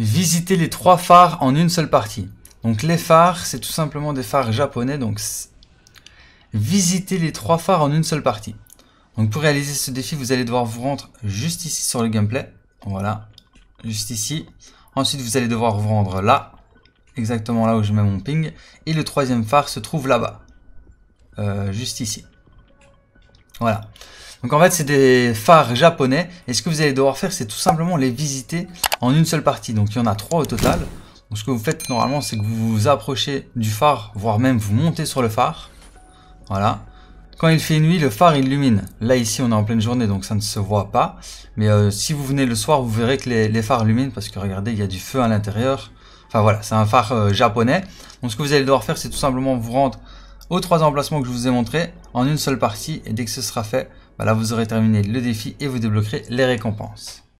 visiter les trois phares en une seule partie. Donc les phares, c'est tout simplement des phares japonais, donc visiter les trois phares en une seule partie. Donc pour réaliser ce défi, vous allez devoir vous rendre juste ici sur le gameplay. Voilà, juste ici. Ensuite, vous allez devoir vous rendre là, exactement là où je mets mon ping. Et le troisième phare se trouve là-bas, euh, juste ici. Voilà. Donc en fait, c'est des phares japonais. Et ce que vous allez devoir faire, c'est tout simplement les visiter en une seule partie. Donc il y en a trois au total. Donc ce que vous faites normalement, c'est que vous vous approchez du phare, voire même vous montez sur le phare. Voilà. Quand il fait nuit, le phare illumine. Là ici, on est en pleine journée, donc ça ne se voit pas. Mais euh, si vous venez le soir, vous verrez que les, phares illuminent parce que regardez, il y a du feu à l'intérieur. Enfin voilà, c'est un phare euh, japonais. Donc ce que vous allez devoir faire, c'est tout simplement vous rendre aux trois emplacements que je vous ai montrés en une seule partie. Et dès que ce sera fait, bah là vous aurez terminé le défi et vous débloquerez les récompenses.